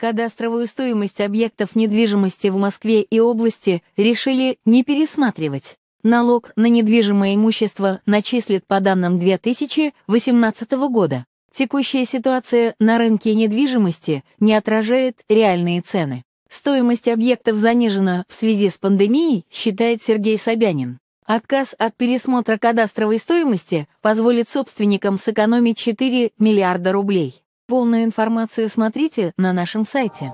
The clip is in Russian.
Кадастровую стоимость объектов недвижимости в Москве и области решили не пересматривать. Налог на недвижимое имущество начислят по данным 2018 года. Текущая ситуация на рынке недвижимости не отражает реальные цены. Стоимость объектов занижена в связи с пандемией, считает Сергей Собянин. Отказ от пересмотра кадастровой стоимости позволит собственникам сэкономить 4 миллиарда рублей. Полную информацию смотрите на нашем сайте.